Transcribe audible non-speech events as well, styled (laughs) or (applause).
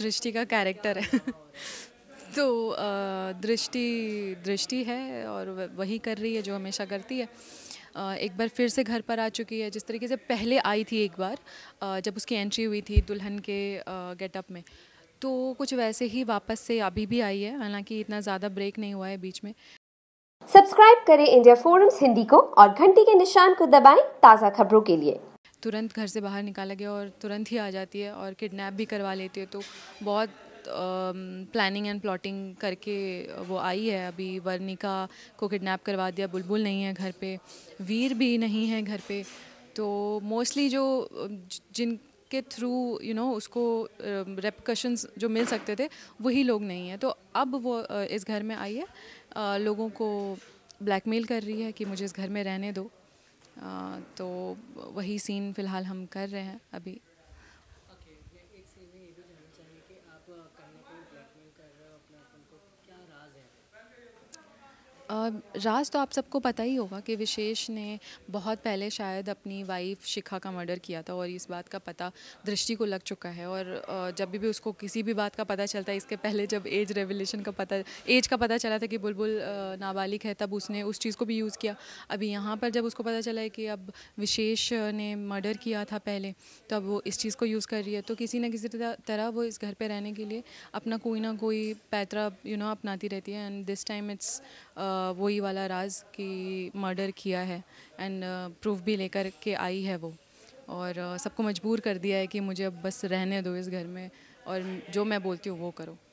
दृष्टि का कैरेक्टर है (laughs) तो दृष्टि दृष्टि है और वही कर रही है जो हमेशा करती है एक बार फिर से घर पर आ चुकी है जिस तरीके से पहले आई थी एक बार जब उसकी एंट्री हुई थी दुल्हन के गेटअप में तो कुछ वैसे ही वापस से अभी भी आई है हालांकि इतना ज़्यादा ब्रेक नहीं हुआ है बीच में सब्सक्राइब करें इंडिया फोरम्स हिंदी को और घंटी के निशान को दबाएं ताज़ा खबरों के लिए तुरंत घर से बाहर निकाला गया और तुरंत ही आ जाती है और किडनैप भी करवा लेती है तो बहुत प्लानिंग एंड प्लॉटिंग करके वो आई है अभी वर्णिका को किडनैप करवा दिया बुलबुल नहीं है घर पे वीर भी नहीं है घर पे तो मोस्टली जो जिन के थ्रू यू नो उसको रेपकशंस uh, जो मिल सकते थे वही लोग नहीं हैं तो अब वो uh, इस घर में आई है uh, लोगों को ब्लैकमेल कर रही है कि मुझे इस घर में रहने दो तो वही सीन फ़िलहाल हम कर रहे हैं अभी राज तो आप सबको पता ही होगा कि विशेष ने बहुत पहले शायद अपनी वाइफ शिखा का मर्डर किया था और इस बात का पता दृष्टि को लग चुका है और जब भी उसको किसी भी बात का पता चलता है इसके पहले जब एज रेवलेशन का पता एज का पता चला था कि बुलबुल नाबालिग है तब उसने उस चीज़ को भी यूज़ किया अभी यहाँ पर जब उसको पता चला है कि अब विशेष ने मर्डर किया था पहले तो अब वो इस चीज़ को यूज़ कर रही है तो किसी न किसी तरह वो इस घर पर रहने के लिए अपना कोई ना कोई पैतरा यू नो अपनाती रहती है एंड दिस टाइम इट्स वही वाला राज की मर्डर किया है एंड प्रूफ भी लेकर के आई है वो और सबको मजबूर कर दिया है कि मुझे अब बस रहने दो इस घर में और जो मैं बोलती हूँ वो करो